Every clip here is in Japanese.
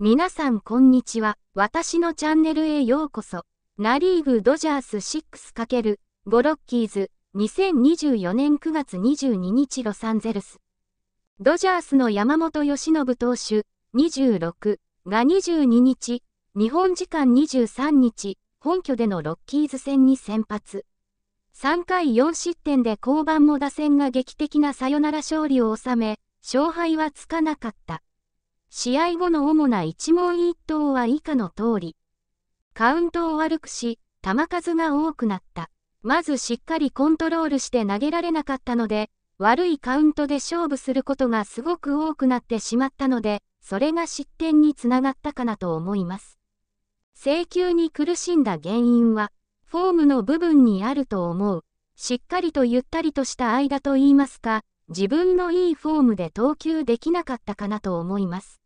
皆さんこんにちは。私のチャンネルへようこそ。ナリーグドジャース 6× ゴロッキーズ2024年9月22日ロサンゼルス。ドジャースの山本由伸投手26が22日、日本時間23日、本拠でのロッキーズ戦に先発。3回4失点で降板も打線が劇的なサヨナラ勝利を収め、勝敗はつかなかった。試合後の主な一問一答は以下の通り。カウントを悪くし、球数が多くなった。まずしっかりコントロールして投げられなかったので、悪いカウントで勝負することがすごく多くなってしまったので、それが失点につながったかなと思います。請求に苦しんだ原因は、フォームの部分にあると思う。しっかりとゆったりとした間といいますか、自分のいいフォームで投球できなかったかなと思います。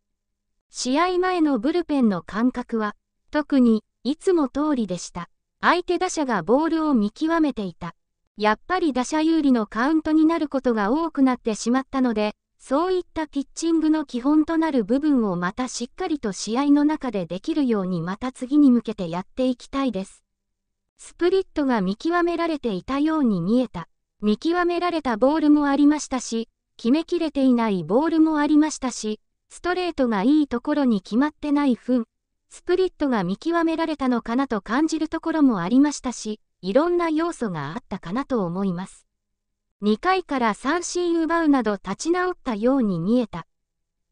試合前のブルペンの感覚は、特に、いつも通りでした。相手打者がボールを見極めていた。やっぱり打者有利のカウントになることが多くなってしまったので、そういったピッチングの基本となる部分をまたしっかりと試合の中でできるようにまた次に向けてやっていきたいです。スプリットが見極められていたように見えた。見極められたボールもありましたし、決めきれていないボールもありましたし、ストレートがいいところに決まってない分、スプリットが見極められたのかなと感じるところもありましたし、いろんな要素があったかなと思います。2回から三振奪うなど立ち直ったように見えた。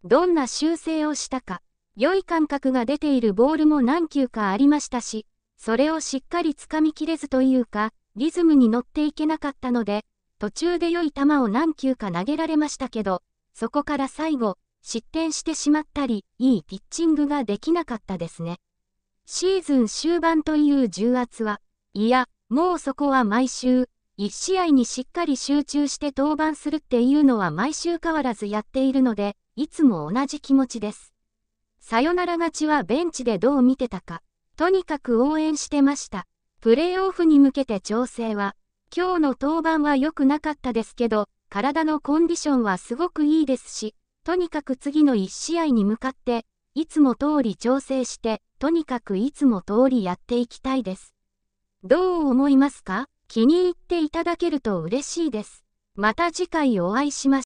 どんな修正をしたか、良い感覚が出ているボールも何球かありましたし、それをしっかりつかみきれずというか、リズムに乗っていけなかったので、途中で良い球を何球か投げられましたけど、そこから最後、失点してしまったり、いいピッチングができなかったですね。シーズン終盤という重圧は、いや、もうそこは毎週、1試合にしっかり集中して登板するっていうのは毎週変わらずやっているので、いつも同じ気持ちです。さよなら勝ちはベンチでどう見てたか、とにかく応援してました。プレーオフに向けて調整は、今日の登板は良くなかったですけど、体のコンディションはすごくいいですし、とにかく次の1試合に向かって、いつも通り調整して、とにかくいつも通りやっていきたいです。どう思いますか気に入っていただけると嬉しいです。また次回お会いしましょう。